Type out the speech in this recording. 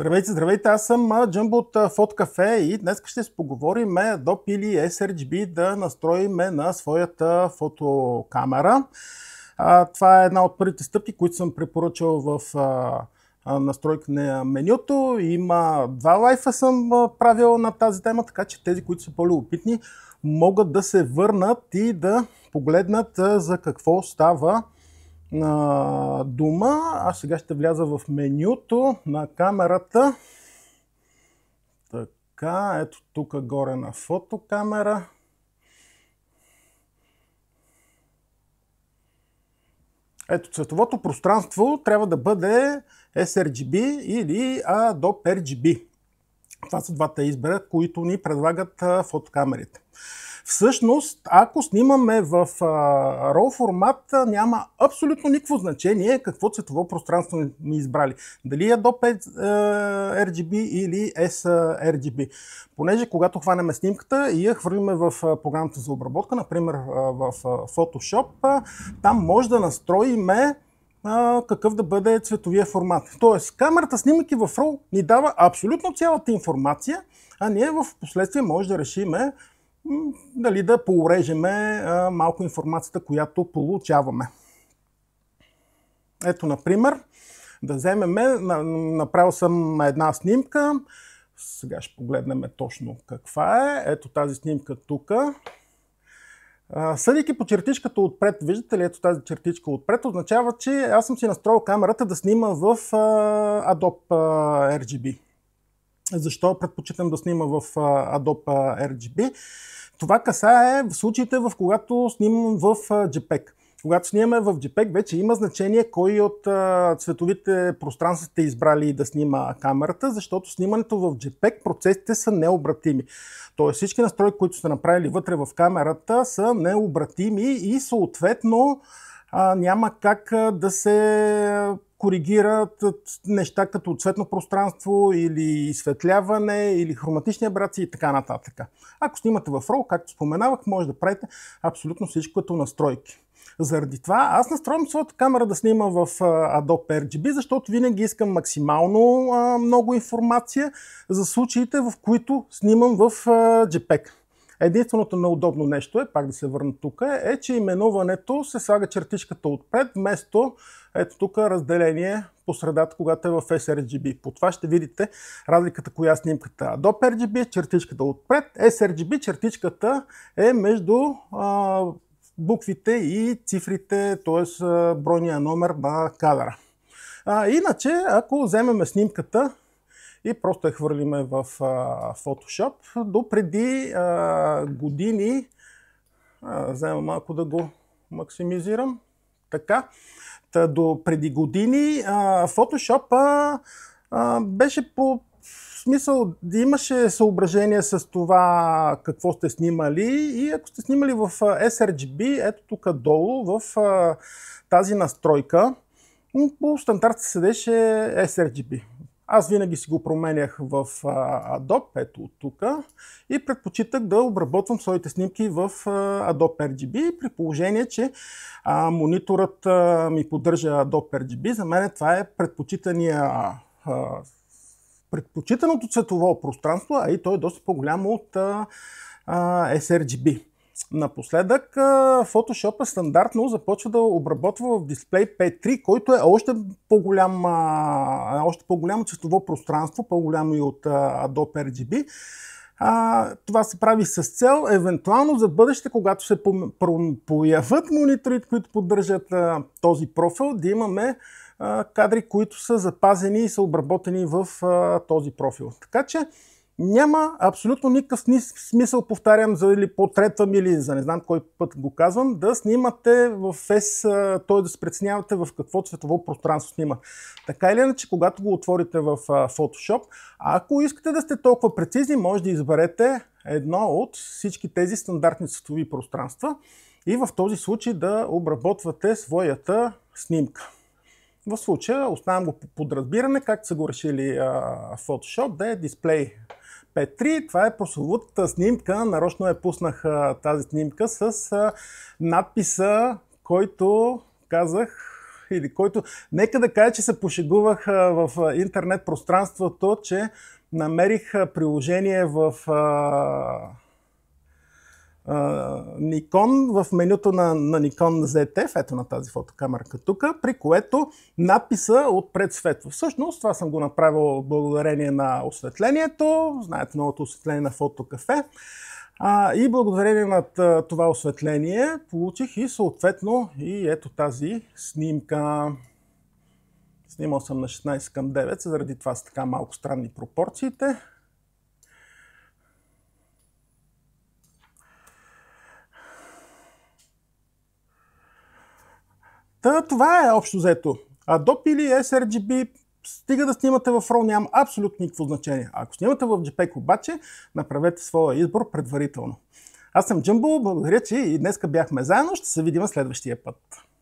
Здравейте, здравейте, аз съм Джамбо от Фот и днес ще си поговорим до пили SRGB да настроим на своята фотокамера. това е една от първите стъпки, които съм препоръчал в настройка на менюто. Има два лайфа съм правил на тази тема, така че тези, които са по-любопитни, могат да се върнат и да погледнат за какво става на дома. Аз сега ще вляза в менюто на камерата. Така, ето тук горе на фотокамера. Ето, цветовото пространство трябва да бъде sRGB или Adobe RGB. Това са двата избера, които ни предлагат фотокамерите. Всъщност, ако снимаме в RAW формат, няма абсолютно никакво значение какво цветово пространство ни избрали. Дали е до 5 е, е, RGB или sRGB. Понеже когато хванеме снимката и я хвърлиме в програмата за обработка, например в Photoshop, там може да настроиме какъв да бъде цветовия формат. Тоест, камерата снимайки в RAW ни дава абсолютно цялата информация, а ние в последствие може да решиме дали да поурежеме малко информацията, която получаваме. Ето, например, да вземеме, направил съм една снимка, сега ще погледнем точно каква е. Ето тази снимка тук. Съдейки по чертичката отпред, виждате ли ето тази чертичка отпред, означава, че аз съм си настроил камерата да снима в Adobe RGB. Защо предпочитам да снима в Adobe RGB? Това касае в случаите, в когато снимам в JPEG. Когато снимаме в JPEG, вече има значение кой от цветовите пространства сте избрали да снима камерата, защото снимането в JPEG процесите са необратими. Тоест всички настройки, които сте направили вътре в камерата са необратими и съответно а, няма как да се коригират неща като цветно пространство или изсветляване или хроматични абрации и така нататък. Ако снимате в RAW, както споменавах, може да правите абсолютно всичко като настройки. Заради това аз настроям своята камера да снима в Adobe RGB, защото винаги искам максимално много информация за случаите, в които снимам в JPEG. Единственото неудобно нещо е, пак да се върна тук, е, че именуването се слага чертичката отпред, вместо ето тук разделение по средата, когато е в sRGB. По това ще видите разликата, коя е снимката Adobe RGB, е чертичката отпред, sRGB, чертичката е между а, буквите и цифрите, т.е. бройния номер на кадъра. А, иначе, ако вземем снимката, и просто я хвърлиме в а, Photoshop. До преди а, години, взема малко да го максимизирам, така, Та, до преди години а, Photoshop а, а, беше по смисъл, имаше съображение с това какво сте снимали и ако сте снимали в sRGB, ето тук долу в а, тази настройка, по стандарт се седеше sRGB. Аз винаги си го променях в Adobe, ето от тук, и предпочитах да обработвам своите снимки в Adobe RGB, при положение, че мониторът ми поддържа Adobe RGB. За мен това е предпочитания предпочитаното цветово пространство, а и то е доста по-голямо от sRGB. Напоследък Photoshop е стандартно започва да обработва в дисплей P3, който е още по-голям, е още по-голямо частово пространство, по-голямо и от Adobe RGB. А, това се прави с цел, евентуално за бъдеще, когато се появят мониторите, които поддържат а, този профил, да имаме а, кадри, които са запазени и са обработени в а, този профил. Така че няма абсолютно никакъв смисъл, повтарям, за или потретвам, или за не знам кой път го казвам, да снимате в ФЕС, т.е. да се преценявате в какво цветово пространство снима. Така или иначе, когато го отворите в Photoshop, ако искате да сте толкова прецизни, може да изберете едно от всички тези стандартни цветови пространства и в този случай да обработвате своята снимка. В случая оставам го под разбиране, както са го решили а, Photoshop, да е дисплей Петри. Това е прословутата снимка. Нарочно я пуснах тази снимка с надписа, който казах или който... Нека да кажа, че се пошегувах в интернет пространството, че намерих приложение в Nikon в менюто на, на Nikon ZTF, ето на тази фотокамерка тук, при което надписа отпред светва. Всъщност това съм го направил благодарение на осветлението, знаете новото осветление на фотокафе. А, и благодарение на това осветление получих и съответно и ето тази снимка. Снимал съм на 16 към 9, заради това са така малко странни пропорциите. Та, това е общо взето. Adobe или sRGB, стига да снимате в RAW, няма абсолютно никакво значение. А ако снимате в JPEG обаче, направете своя избор предварително. Аз съм Джимбо, благодаря, че и днеска бяхме заедно. Ще се видим следващия път.